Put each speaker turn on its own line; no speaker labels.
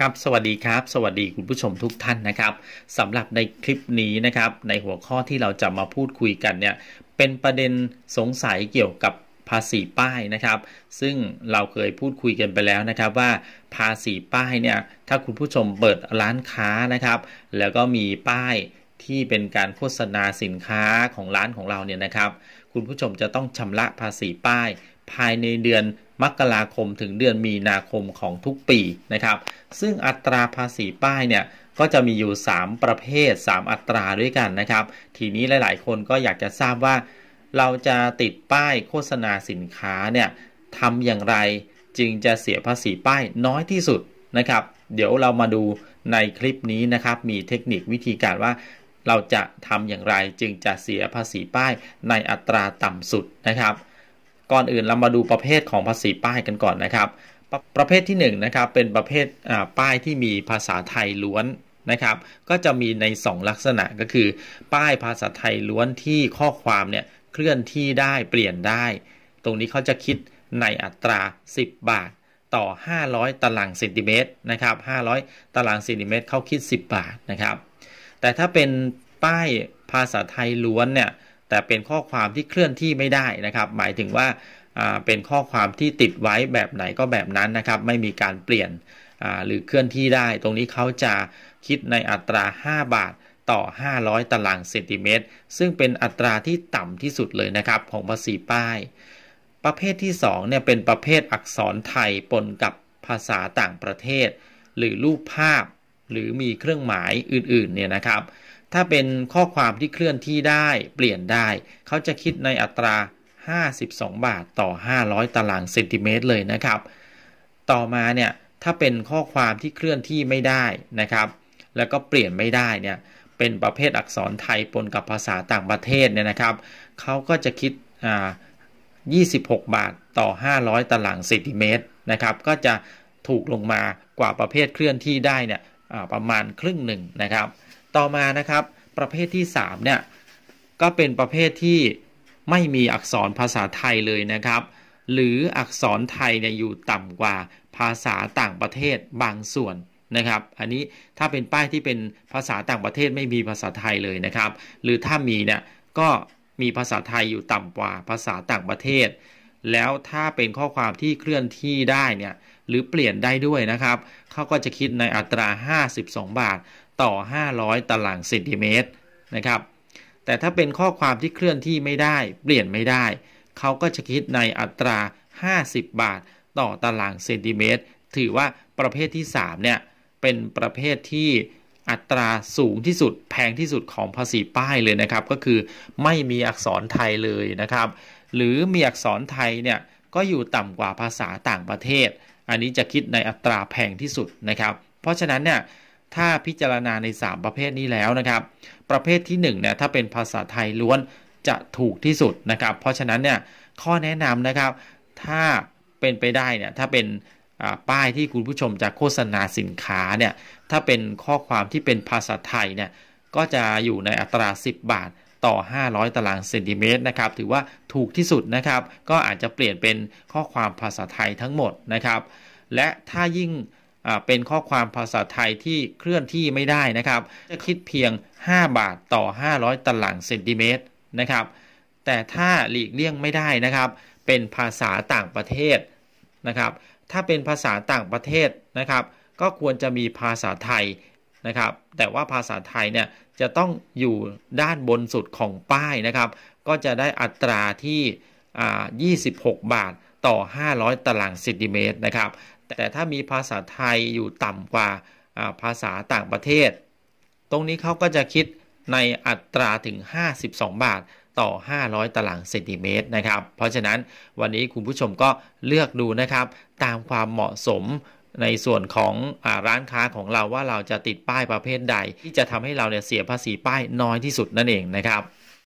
ครับสวัสดีครับ สวัสดีคุณผู้ชมทุกท่านนะครับสำหรับในคลิปนี้นะครับในหัวข้อที่เราจะมาพูดคุยกันเนี่ยเป็นประเด็นสงสัยเกี่ยวกับภาษีป้ายนะครับ ซึ่งเราเคยพูดคุยกันไปแล้วนะครับว่าภาษีป้ายเนี่ยถ้าคุณผู้ชมเปิดร้านค้านะครับ แล้วก็มีป้ายที่เป็นการโฆษณาสินค้าของร้านของเราเนี่ยนะครับ คุณผู้ชมจะต้องชำระภาษีป้ายภายในเดือนมกราคมถึงเดือนมีนาคมของทุกปีนะครับ ซึ่งอัตราภาษีป้ายเนี่ยก็จะมีอยู่ 3 ประเภท 3 อัตราด้วยกันนะครับ ทีนี้หลาย ๆ คนก็อยากจะทราบว่า เราจะติดป้ายโฆษณาสินค้าเนี่ยทำอย่างไรจึงจะเสียภาษีป้ายน้อยที่สุดนะครับ เดี๋ยวเรามาดูในคลิปนี้นะครับ มีเทคนิควิธีการว่า เราจะทำอย่างไรจึงจะเสียภาษีป้าย ในอัตราต่ำสุดนะครับก่อนอื่น เรามาดูประเภทของภาษีป้ายกันก่อนนะครับ ปรประเภทที่1นนะครับเป็นประเภทป้ายที่มีภาษาไทยล้วนนะครับก็จะมีใน 2 ลักษณะก็คือ ป้ายภาษาไทยล้วนที่ข้อความเนี่ยเคลื่อนที่ได้เปลี่ยนได้ ตรงนี้เขาจะคิดในอัตรา 10 บาทต่อ 500ตารางเซนติเมตรนะครับ500ตารางเซนติเมตรเขาคิด 10 บาทนะครับ แต่ถ้าเป็นป้ายภาษาไทยล้วนเนี่ยแต่เป็นข้อความที่เคลื่อนที่ไม่ได้นะครับ หมายถึงว่าเป็นข้อความที่ติดไว้แบบไหนก็แบบนั้นนะครับ ไม่มีการเปลี่ยนหรือเคลื่อนที่ได้ ตรงนี้เขาจะคิดในอัตรา 5 บาทต่อ 500ตารางเซนติเมตรซึ่งเป็นอัตราที่ต่ำที่สุดเลยนะครับของภาษีป้ายประเภทที่2เนี่ยเป็นประเภทอักษรไทยปนกับภาษาต่างประเทศหรือรูปภาพหรือมีเครื่องหมายอื่น ๆเนี่ยนะครับถ้าเป็นข้อความที่เคลื่อนที่ได้เปลี่ยนได้เขาจะคิดในอัตรา 52 บาทต่อ 500 ตารางเซนติเมตรเลยนะครับ ต่อมาเนี่ยถ้าเป็นข้อความที่เคลื่อนที่ไม่ได้นะครับ แล้วก็เปลี่ยนไม่ได้เนี่ยเป็นประเภทอักษรไทยปนกับภาษาต่างประเทศเนี่ยนะครับเขาก็จะคิดอ่า26 บาทต่อ 500 ตารางเซนติเมตรนะครับ ก็จะถูกลงมากว่าประเภทเคลื่อนที่ได้เนี่ยประมาณครึ่งหนึ่งนะครับต่อมานะครับประเภทที่3เนี่ยก็เป็นประเภทที่ไม่มีอักษรภาษาไทยเลยนะครับ หรืออักษรไทยเนี่ยอยู่ต่ำกว่าภาษาต่างประเทศบางส่วนนะครับ อันนี้ถ้าเป็นป้ายที่เป็นภาษาต่างประเทศไม่มีภาษาไทยเลยนะครับ หรือถ้ามีเนี่ยก็มีภาษาไทยอยู่ต่ำกว่าภาษาต่างประเทศ แล้วถ้าเป็นข้อความที่เคลื่อนที่ได้เนี่ยหรือเปลี่ยนได้ด้วยนะครับ เขาก็จะคิดในอัตรา 52 บาทต่อ 500 ตารางเซนติเมตรนะครับ แต่ถ้าเป็นข้อความที่เคลื่อนที่ไม่ได้เปลี่ยนไม่ได้ เขาก็จะคิดในอัตรา 50 บาทต่อตารางเซนติเมตร ถือว่าประเภทที่3เนี่ย เป็นประเภทที่อัตราสูงที่สุดแพงที่สุดของภาษีป้ายเลยนะครับ ก็คือไม่มีอักษรไทยเลยนะครับ หรือมีอักษรไทยเนี่ยก็อยู่ต่ำกว่าภาษาต่างประเทศอันนี้จะคิดในอัตราแพงที่สุดนะครับ เพราะฉะนั้นเนี่ยถ้าพิจารณาใน 3 ประเภทนี้แล้วนะครับประเภทที่1เนี่ยถ้าเป็นภาษาไทยล้วนจะถูกที่สุดนะครับเพราะฉะนั้นเนี่ยข้อแนะนำนะครับถ้าเป็นไปได้เนี่ยถ้าเป็นป้ายที่คุณผู้ชมจะโฆษณาสินค้าเนี่ยถ้าเป็นข้อความที่เป็นภาษาไทยเนี่ยก็จะอยู่ในอัตรา 10 บาทต่อ 500 ตารางเซนติเมตร นะครับ ถือว่าถูกที่สุด นะครับ ก็อาจจะเปลี่ยนเป็นข้อความภาษาไทยทั้งหมด นะครับ และถ้ายิ่งเป็นข้อความภาษาไทยที่เคลื่อนที่ไม่ได้นะครับ จะคิดเพียง 5 บาทต่อ 500 ตารางเซนติเมตรนะครับ แต่ถ้าหลีกเลี่ยงไม่ได้นะครับ เป็นภาษาต่างประเทศ นะครับ ถ้าเป็นภาษาต่างประเทศนะครับ ก็ควรจะมีภาษาไทยนะครับแต่ว่าภาษาไทยเนี่ยจะต้องอยู่ด้านบนสุดของป้ายนะครับก็จะได้อัตราที่ 26 บาทต่อ 500ตารางเซนติเมตรนะครับแต่ถ้ามีภาษาไทยอยู่ต่ำกว่าภาษาต่างประเทศ ตรงนี้เขาก็จะคิดในอัตราถึง 52 บาทต่อ 500 ตารางเซนติเมตรนะครับเพราะฉะนั้นวันนี้คุณผู้ชมก็เลือกดูนะครับตามความเหมาะสมในส่วนของอร้านค้าของเราว่าเราจะติดป้ายประเภทใด ที่จะทำให้เราเนี่ยเสียภาษีป้ายน้อยที่สุดนั่นเองนะครับ